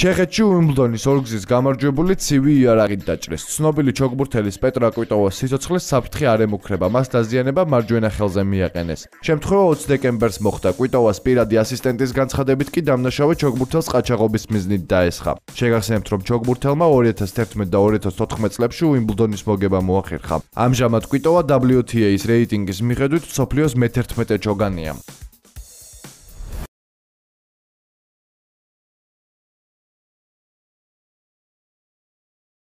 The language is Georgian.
ჩეხეთში უიმბლდონის ორგზის გამარჯვებული ცივი იარაღით დაჭრეს. ცნობილი ჩოგბურთელის პეტრა კვიტოვას სიცოცხლის საფრთხე არ ემუქრება, მას დაზიანება მარჯვენა ხელზე მიაყენეს. შემთხვევა 20 დეკემბერს მოხდა. კვიტოვას პირადი ასისტენტის განცხადებით კი დამნაშავე ჩოგბურთელს ყაჩაღობის მიზნით დაესხა. შეგახსენებთ, რომ ჩოგბურთელმა 2011 და 2014 წლებში უიმბლდონის მოგება მოახერხა. ამჟამად კვიტოვა WTA-ის რეიტინგის მიხედვით სოფლიოს მე-11 ჩოგანია.